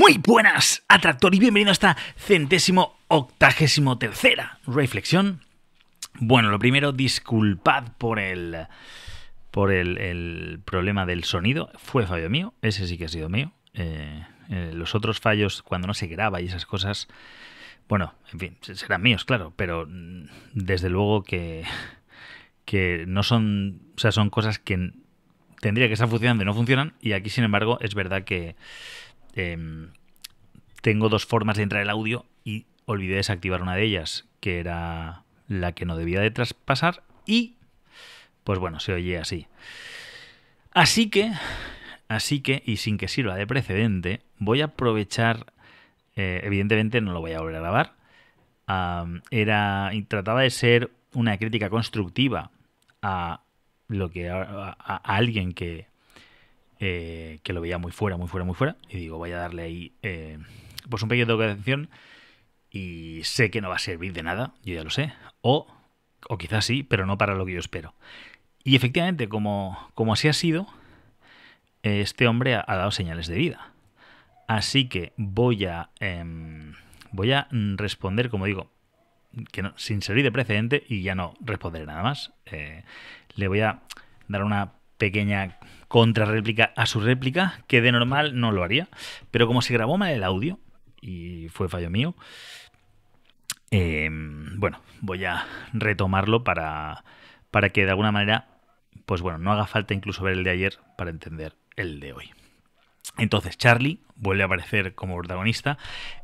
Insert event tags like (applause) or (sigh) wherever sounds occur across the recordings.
Muy buenas, atractor, y bienvenido a esta centésimo octagésimo tercera reflexión. Bueno, lo primero, disculpad por el por el, problema del sonido. Fue fallo mío, ese sí que ha sido mío. Eh, eh, los otros fallos, cuando no se graba y esas cosas, bueno, en fin, serán míos, claro, pero mm, desde luego que, que no son, o sea, son cosas que tendría que estar funcionando y no funcionan, y aquí, sin embargo, es verdad que, Em, tengo dos formas de entrar el audio y olvidé desactivar una de ellas, que era la que no debía de traspasar y pues bueno, se oye así. Así que, así que, y sin que sirva de precedente, voy a aprovechar, eh, evidentemente no lo voy a volver a grabar, era, trataba de ser una crítica constructiva a lo que a alguien que eh, que lo veía muy fuera, muy fuera, muy fuera. Y digo, voy a darle ahí eh, pues un pequeño de atención y sé que no va a servir de nada, yo ya lo sé. O, o quizás sí, pero no para lo que yo espero. Y efectivamente, como, como así ha sido, este hombre ha, dado señales de vida. Así que voy a, em, voy a responder, como digo, que sin servir de precedente y ya no responderé nada más. Eh, le voy a dar una pequeña contrarréplica a su réplica, que de normal no lo haría. Pero como se grabó mal el audio, y fue fallo mío, em, bueno, voy a retomarlo para, para que de alguna manera, pues bueno, no haga falta incluso ver el de ayer para entender el de hoy. Entonces Charlie vuelve a aparecer como protagonista.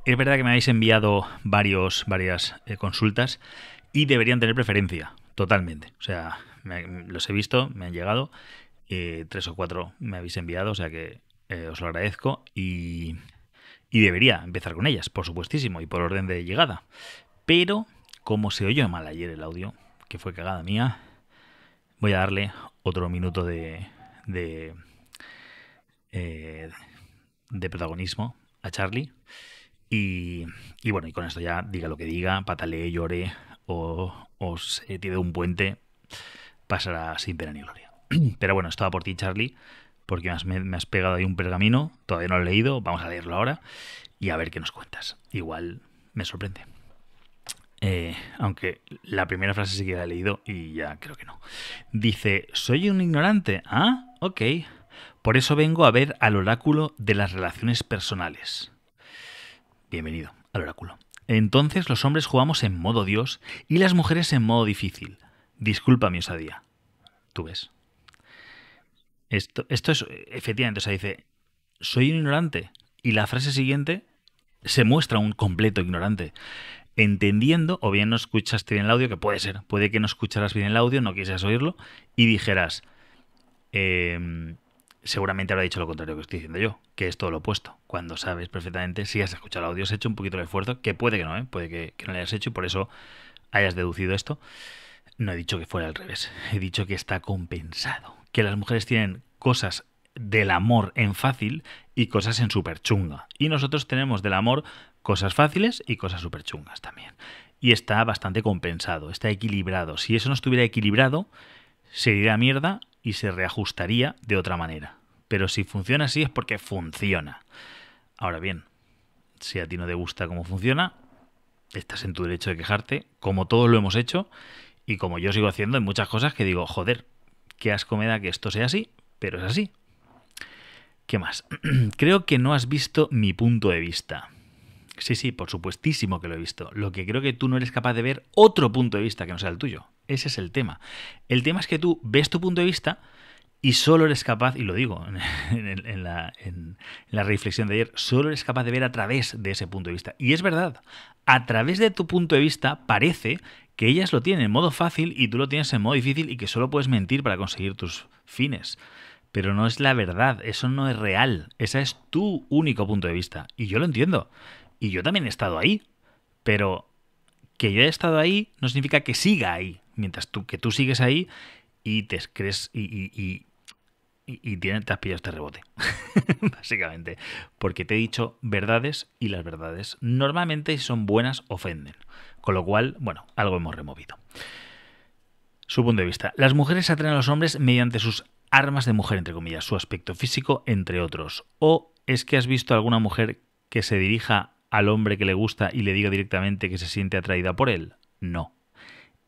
Es verdad que me habéis enviado varios, varias eh, consultas y deberían tener preferencia, totalmente. O sea, los he visto, me han llegado eh, tres o cuatro me habéis enviado, o sea que eh, os lo agradezco y, debería empezar con ellas, por supuestísimo, y por orden de llegada. Pero, como se oyó mal ayer el audio, que fue cagada mía, voy a darle otro minuto de, de, eh, protagonismo a Charlie. Y, bueno, y con esto ya diga lo que diga, patalee, llore o os tire un puente, pasará sin pena ni gloria. (clears throat) Pero bueno, esto va por ti, Charlie, porque me, has, pegado ahí un pergamino, todavía no lo he leído, vamos a leerlo ahora y a ver qué nos cuentas. Igual me sorprende. Eh, aunque la primera frase sí que la he leído y ya creo que no. Dice, soy un ignorante. Ah, ok. Por eso vengo a ver al oráculo de las relaciones personales. Bienvenido al oráculo. Entonces los hombres jugamos en modo Dios y las mujeres en modo difícil. Disculpa mi osadía. Tú ves. Esto, es, efectivamente, o sea, dice, soy un ignorante. Y la frase siguiente se muestra un completo ignorante. Entendiendo, o bien no escuchaste bien el audio, que puede ser, puede que no escucharas bien el audio, no quisieras oírlo, y dijeras, em, seguramente habrá dicho lo contrario que estoy diciendo yo, que es todo lo opuesto. Cuando sabes perfectamente, si has escuchado el audio, has hecho un poquito de esfuerzo, que puede que no, ¿eh? puede que, que no lo hayas hecho y por eso hayas deducido esto. No he dicho que fuera al revés, he dicho que está compensado, que las mujeres tienen cosas del amor en fácil y cosas en super chunga. Y nosotros tenemos del amor cosas fáciles y cosas super chungas también. Y está bastante compensado, está equilibrado. Si eso no estuviera equilibrado, se mierda y se reajustaría de otra manera. Pero si funciona así es porque funciona. Ahora bien, si a ti no te gusta cómo funciona, estás en tu derecho de quejarte, como todos lo hemos hecho y como yo sigo haciendo en muchas cosas que digo, joder, Qué ascomeda que esto sea así, pero es así. ¿Qué más? (clears throat) creo que no has visto mi punto de vista. Sí, sí, por supuestísimo que lo he visto. Lo que creo que tú no eres capaz de ver otro punto de vista que no sea el tuyo. Ese es el tema. El tema es que tú ves tu punto de vista y solo eres capaz, y lo digo (laughs) en, la, en, la, reflexión de ayer, solo eres capaz de ver a través de ese punto de vista. Y es verdad, a través de tu punto de vista parece que ellas lo tienen en modo fácil y tú lo tienes en modo difícil y que solo puedes mentir para conseguir tus fines. Pero no es la verdad, eso no es real, ese es tu único punto de vista. Y yo lo entiendo. Y yo también he estado ahí. Pero que yo haya estado ahí no significa que siga ahí. Mientras tú, que tú sigues ahí y te crees y y, te has pillado este rebote, (laughs) básicamente, porque te he dicho verdades y las verdades normalmente si son buenas ofenden, con lo cual, bueno, algo hemos removido. Su punto de vista, las mujeres atraen a los hombres mediante sus armas de mujer, entre comillas, su aspecto físico, entre otros. O es que has visto alguna mujer que se dirija al hombre que le gusta y le diga directamente que se siente atraída por él. No.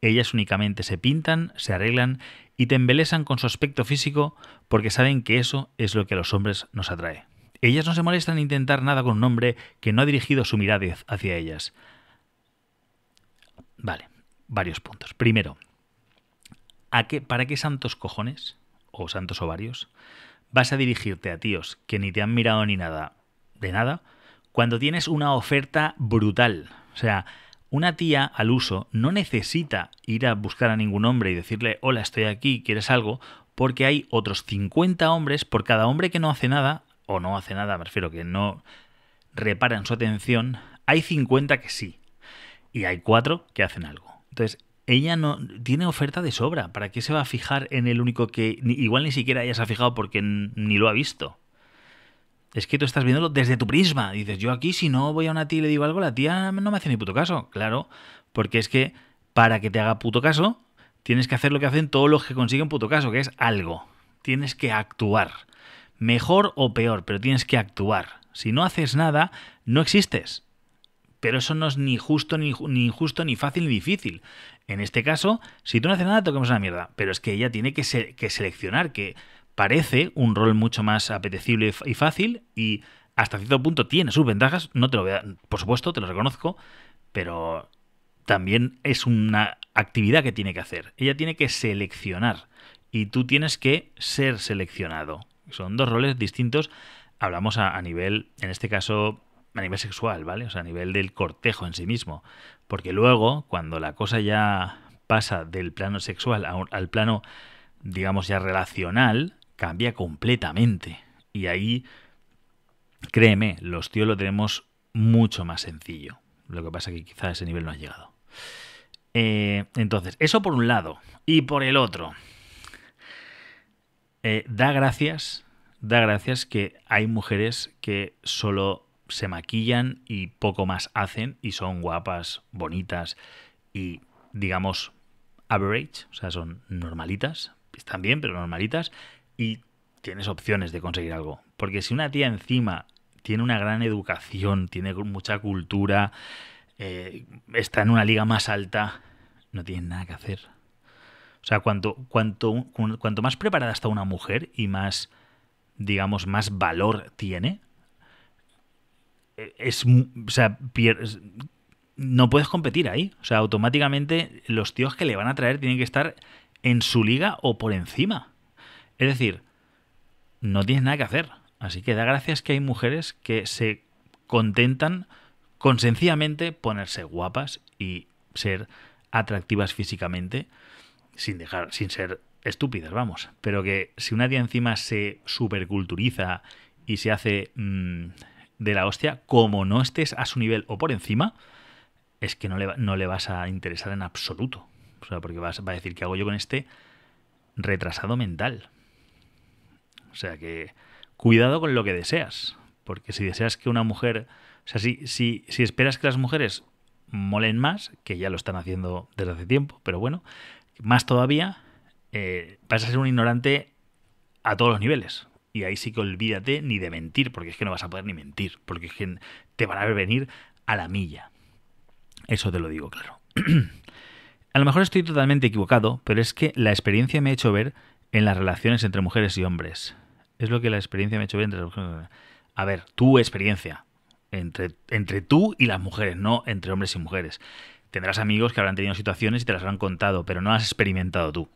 Ellas únicamente se pintan, se arreglan y te embelesan con su aspecto físico porque saben que eso es lo que a los hombres nos atrae. Ellas no se molestan en intentar nada con un hombre que no ha dirigido su mirada hacia ellas. Vale, varios puntos. Primero, ¿a qué, ¿para qué santos cojones o santos ovarios vas a dirigirte a tíos que ni te han mirado ni nada de nada cuando tienes una oferta brutal? O sea, una tía al uso no necesita ir a buscar a ningún hombre y decirle, hola, estoy aquí, ¿quieres algo? Porque hay otros 50 hombres por cada hombre que no hace nada, o no hace nada, me refiero que no reparan su atención, hay 50 que sí. Y hay 4 que hacen algo. Entonces, ella no tiene oferta de sobra. ¿Para qué se va a fijar en el único que igual ni siquiera ella se ha fijado porque ni lo ha visto? es que tú estás viéndolo desde tu prisma. dices, yo aquí si no voy a una tía y le digo algo, la tía no me hace ni puto caso. Claro, porque es que para que te haga puto caso, tienes que hacer lo que hacen todos los que consiguen puto caso, que es algo. Tienes que actuar. Mejor o peor, pero tienes que actuar. Si no haces nada, no existes. Pero eso no es ni justo, ni, ni injusto, ni fácil, ni difícil. En este caso, si tú no haces nada, toquemos una mierda. Pero es que ella tiene que, que seleccionar, que parece un rol mucho más apetecible y fácil y hasta cierto punto tiene sus ventajas, no te lo voy por supuesto, te lo reconozco, pero también es una actividad que tiene que hacer. Ella tiene que seleccionar y tú tienes que ser seleccionado. Son dos roles distintos. Hablamos a, nivel, en este caso, a nivel sexual, ¿vale? O sea, a nivel del cortejo en sí mismo. Porque luego, cuando la cosa ya pasa del plano sexual al plano, digamos, ya relacional, cambia completamente. Y ahí, créeme, los tíos lo tenemos mucho más sencillo. Lo que pasa es que quizás ese nivel no ha llegado. Eh, entonces, eso por un lado. Y por el otro, eh, da gracias, da gracias que hay mujeres que solo se maquillan y poco más hacen y son guapas, bonitas y, digamos, average, o sea, son normalitas, están bien, pero normalitas, y tienes opciones de conseguir algo. Porque si una tía encima tiene una gran educación, tiene mucha cultura, eh, está en una liga más alta, no tiene nada que hacer. O sea, cuanto, cuanto, cuanto más preparada está una mujer y más, digamos, más valor tiene, e, es, no puedes competir ahí. O sea, automáticamente los tíos que le van a traer tienen que estar en su liga o por encima. Es decir, no tienes nada que hacer. Así que da gracias que hay mujeres que se contentan con sencillamente ponerse guapas y ser atractivas físicamente sin dejar sin ser estúpidas, vamos, pero que si una tía encima se superculturiza y se hace mm, de la hostia, como no estés a su nivel o por encima, es que no le, no le vas a interesar en absoluto. O sea, porque vas, va a decir, ¿qué hago yo con este retrasado mental? O sea que cuidado con lo que deseas, porque si deseas que una mujer, o sea, si, si, si esperas que las mujeres molen más, que ya lo están haciendo desde hace tiempo, pero bueno, más todavía, eh, vas a ser un ignorante a todos los niveles. Y ahí sí que olvídate ni de mentir, porque es que no vas a poder ni mentir, porque es que te van a venir a la milla. Eso te lo digo claro. (clears throat) a lo mejor estoy totalmente equivocado, pero es que la experiencia me ha hecho ver en las relaciones entre mujeres y hombres es lo que la experiencia me ha hecho bien. entre A ver, tu experiencia. Entre, entre tú y las mujeres, no entre hombres y mujeres. Tendrás amigos que habrán tenido situaciones y te las habrán contado, pero no las has experimentado tú.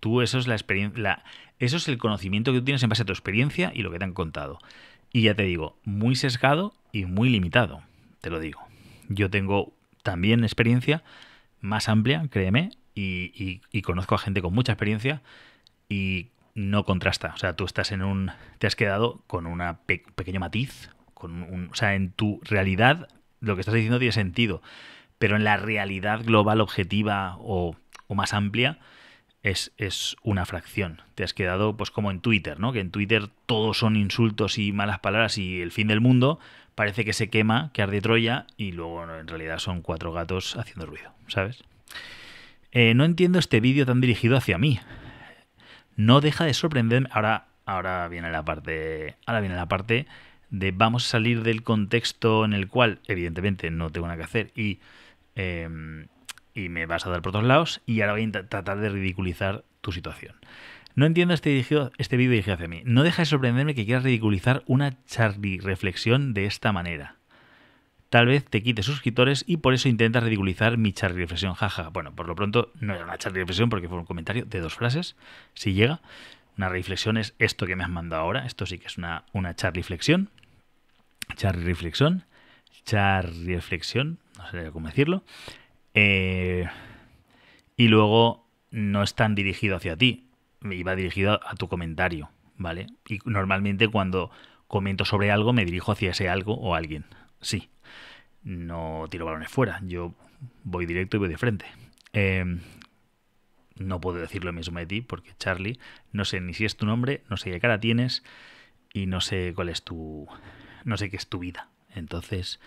Tú, eso es la experiencia. eso es el conocimiento que tú tienes en base a tu experiencia y lo que te han contado. Y ya te digo, muy sesgado y muy limitado. Te lo digo. Yo tengo también experiencia más amplia, créeme, y, y conozco a gente con mucha experiencia y no contrasta. O sea, tú estás en un. te has quedado con un pequeño matiz. Con un, o sea, en tu realidad lo que estás diciendo tiene sentido. Pero en la realidad global, objetiva o, más amplia, es, es, una fracción. Te has quedado, pues, como en Twitter, ¿no? Que en Twitter todos son insultos y malas palabras y el fin del mundo. Parece que se quema, que arde Troya, y luego en realidad son cuatro gatos haciendo ruido, ¿sabes? Eh, no entiendo este vídeo tan dirigido hacia mí no deja de sorprenderme. Ahora, ahora viene la parte. Ahora viene la parte de vamos a salir del contexto en el cual, evidentemente, no tengo nada que hacer y, em, y me vas a dar por todos lados. Y ahora voy a tratar de ridiculizar tu situación. No entiendo este, video este dirigido hacia mí. No deja de sorprenderme que quieras ridiculizar una Charlie reflexión de esta manera tal vez te quite suscriptores y por eso intentas ridiculizar mi charla reflexión, jaja. Bueno, por lo pronto no era una charla reflexión porque fue un comentario de dos frases, si llega. Una reflexión es esto que me has mandado ahora, esto sí que es una, una reflexión Charla reflexión. no sé cómo decirlo. Eh, y luego no es tan dirigido hacia ti, iba dirigido a tu comentario, ¿vale? Y normalmente cuando comento sobre algo me dirijo hacia ese algo o alguien, sí, no tiro balones fuera, yo voy directo y voy de frente. Em, no puedo decir lo mismo de ti porque Charlie, no sé ni si es tu nombre, no sé qué cara tienes y no sé cuál es tu... no sé qué es tu vida. Entonces,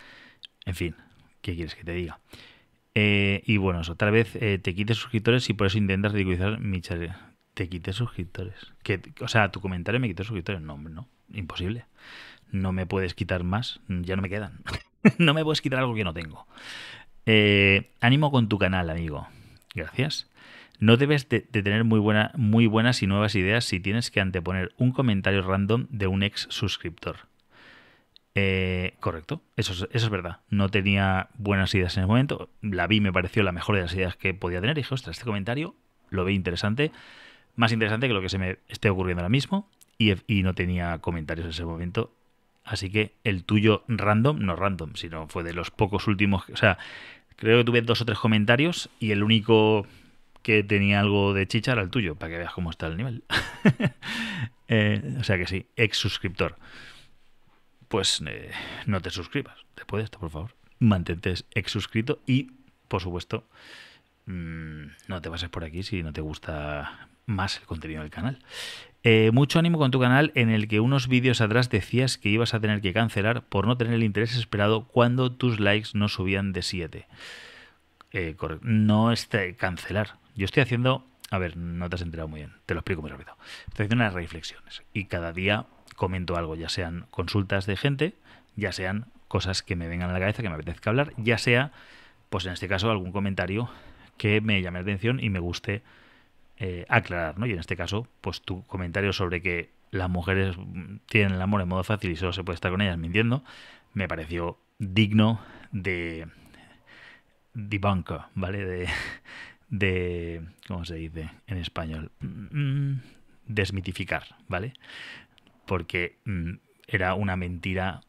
en fin, ¿qué quieres que te diga? Eh, y bueno, otra vez eh, te quites suscriptores y por eso intentas ridiculizar mi Charlie. Te quites suscriptores. Que, o sea, tu comentario me quitó suscriptores. No, hombre, no. Imposible. No me puedes quitar más. Ya no me quedan. (laughs) (laughs) no me puedes quitar algo que no tengo. Eh, ánimo con tu canal, amigo. Gracias. No debes de, tener muy, buenas y nuevas ideas si tienes que anteponer un comentario random de un ex suscriptor. Eh, correcto, eso es, verdad. No tenía buenas ideas en el momento. La vi, me pareció la mejor de las ideas que podía tener. Y dije, ostras, este comentario lo ve interesante. Más interesante que lo que se me esté ocurriendo ahora mismo. Y, y no tenía comentarios en ese momento Así que el tuyo random, no random, sino fue de los pocos últimos. O sea, creo que tuve dos o tres comentarios y el único que tenía algo de chicha era el tuyo, para que veas cómo está el nivel. (laughs) Eh, o sea que sí, ex suscriptor. Pues eh, no te suscribas después de esto, por favor. Mantente ex suscrito y, por supuesto, mm, no te pases por aquí si no te gusta más el contenido del canal. Eh, mucho ánimo con tu canal en el que unos vídeos atrás decías que ibas a tener que cancelar por no tener el interés esperado cuando tus likes no subían de 7. Eh, no esté cancelar. Yo estoy haciendo... A ver, no te has enterado muy bien. Te lo explico muy rápido. Estoy haciendo unas reflexiones y cada día comento algo, ya sean consultas de gente, ya sean cosas que me vengan a la cabeza, que me apetezca hablar, ya sea, pues en este caso, algún comentario que me llame la atención y me guste eh, aclarar, ¿no? Y en este caso, pues tu comentario sobre que las mujeres tienen el amor en modo fácil y solo se puede estar con ellas mintiendo, me pareció digno de debunker, ¿vale? De, de ¿cómo se dice en español? Mm, desmitificar, ¿vale? Porque mm, era una mentira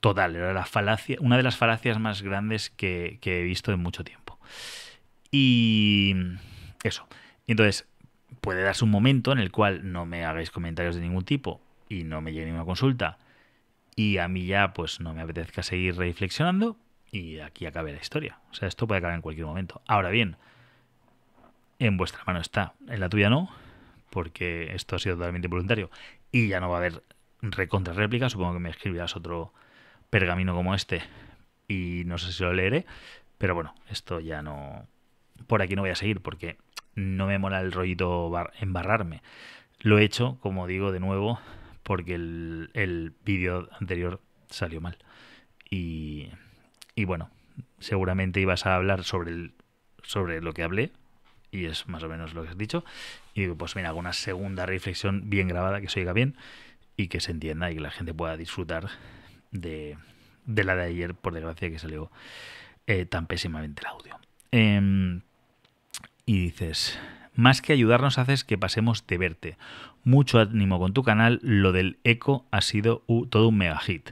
total, era la falacia, una de las falacias más grandes que, que he visto en mucho tiempo. Y eso. Entonces, puede darse un momento en el cual no me hagáis comentarios de ningún tipo y no me llegue ninguna consulta y a mí ya pues no me apetezca seguir reflexionando y aquí acabe la historia. O sea, esto puede acabar en cualquier momento. Ahora bien, en vuestra mano está, en la tuya no, porque esto ha sido totalmente voluntario y ya no va a haber recontra réplica, supongo que me escribirás otro pergamino como este y no sé si lo leeré, pero bueno, esto ya no por aquí no voy a seguir porque no me mola el rollito embarrarme. Lo he hecho, como digo, de nuevo, porque el, vídeo anterior salió mal. Y, bueno, seguramente ibas a hablar sobre, el, sobre lo que hablé, y es más o menos lo que has dicho. Y pues mira, hago una segunda reflexión bien grabada, que se oiga bien y que se entienda y que la gente pueda disfrutar de, la de ayer, por desgracia, que salió eh, tan pésimamente el audio. Em, y dices, más que ayudarnos haces que pasemos de verte. Mucho ánimo con tu canal, lo del eco ha sido todo un mega hit.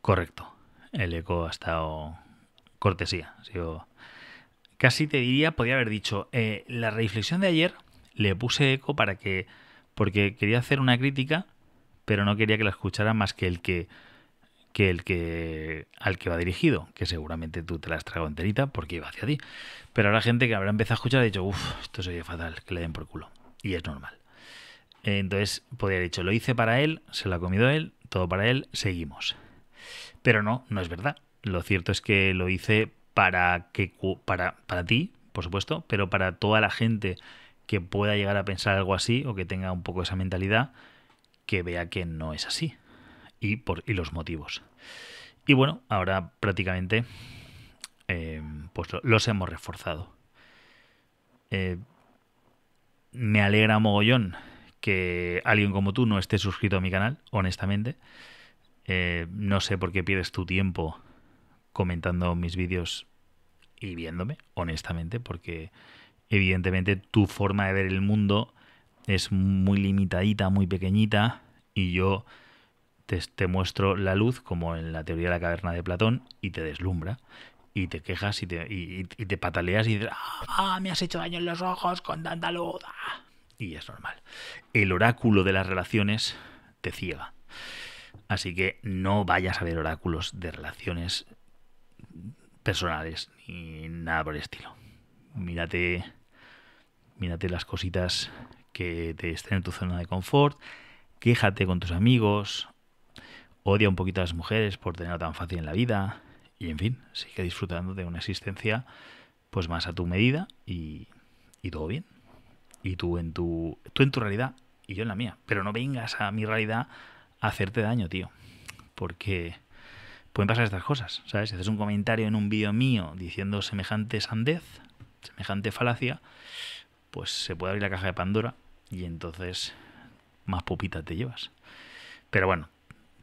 Correcto, el eco ha estado cortesía. Casi te diría, podría haber dicho, eh, la reflexión de ayer le puse eco para que, porque quería hacer una crítica, pero no quería que la escuchara más que el que que el que al que va dirigido, que seguramente tú te la has tragado enterita porque iba hacia ti. Pero la gente que habrá empezado a escuchar ha dicho, uff, esto se fatal, que le den por culo. Y es normal. Entonces, podría haber dicho, lo hice para él, se lo ha comido él, todo para él, seguimos. Pero no, no es verdad. Lo cierto es que lo hice para, que, para, para ti, por supuesto, pero para toda la gente que pueda llegar a pensar algo así o que tenga un poco esa mentalidad, que vea que no es así y, por, los motivos. Y bueno, ahora prácticamente eh, pues los hemos reforzado. Eh, me alegra mogollón que alguien como tú no esté suscrito a mi canal, honestamente. Eh, no sé por qué pierdes tu tiempo comentando mis vídeos y viéndome, honestamente, porque evidentemente tu forma de ver el mundo es muy limitadita, muy pequeñita, y yo te, muestro la luz como en la teoría de la caverna de Platón y te deslumbra. Y te quejas y te, te pataleas y dices, ah, ah, me has hecho daño en los ojos con tanta luz. Y es normal. El oráculo de las relaciones te ciega. Así que no vayas a ver oráculos de relaciones personales ni nada por el estilo. Mírate, mírate las cositas que te estén en tu zona de confort, quéjate con tus amigos, odia un poquito a las mujeres por tenerlo tan fácil en la vida y en fin, sigue disfrutando de una existencia pues más a tu medida y, todo bien. Y tú en tu tú en tu realidad y yo en la mía, pero no vengas a mi realidad a hacerte daño, tío, porque pueden pasar estas cosas, ¿sabes? Si haces un comentario en un vídeo mío diciendo semejante sandez, semejante falacia, pues se puede abrir la caja de Pandora y entonces más pupita te llevas. Pero bueno,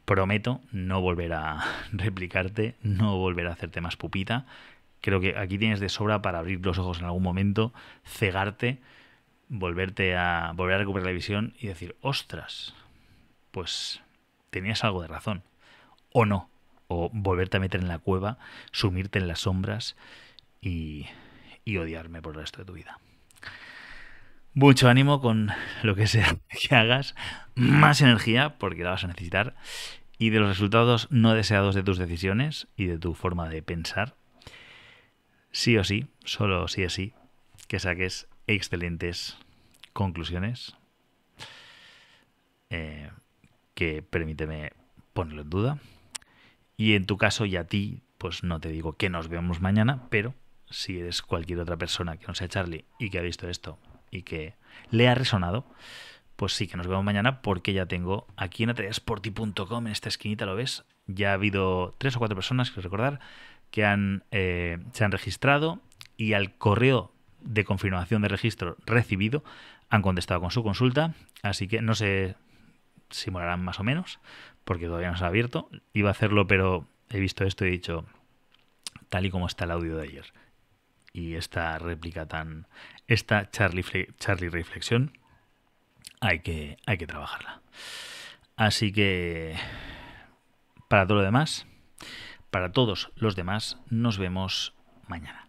prometo no volver a (laughs) replicarte, no volver a hacerte más pupita. Creo que aquí tienes de sobra para abrir los ojos en algún momento, cegarte, volverte a volver a recuperar la visión y decir, "Ostras, pues tenías algo de razón." O no, o volverte a meter en la cueva, sumirte en las sombras y, y odiarme por el resto de tu vida. Mucho ánimo con lo que sea (laughs) que hagas, más energía porque la vas a necesitar y de los resultados no deseados de tus decisiones y de tu forma de pensar. Sí o sí, solo sí o sí, que saques excelentes conclusiones eh, que permíteme ponerlo en duda. Y en tu caso y a ti, pues no te digo que nos vemos mañana, pero si eres cualquier otra persona que no sea Charlie y que ha visto esto y que le ha resonado, pues sí, que nos vemos mañana porque ya tengo aquí en atreasporti.com, en esta esquinita, ¿lo ves? Ya ha habido tres o cuatro personas, que recordar, que han, eh, se han registrado y al correo de confirmación de registro recibido han contestado con su consulta, así que no sé si morarán más o menos, porque todavía no se ha abierto. Iba a hacerlo, pero he visto esto y he dicho, tal y como está el audio de ayer y esta réplica tan. Esta Charlie, Charlie reflexión hay que, hay que trabajarla. Así que. Para todo lo demás, para todos los demás, nos vemos mañana.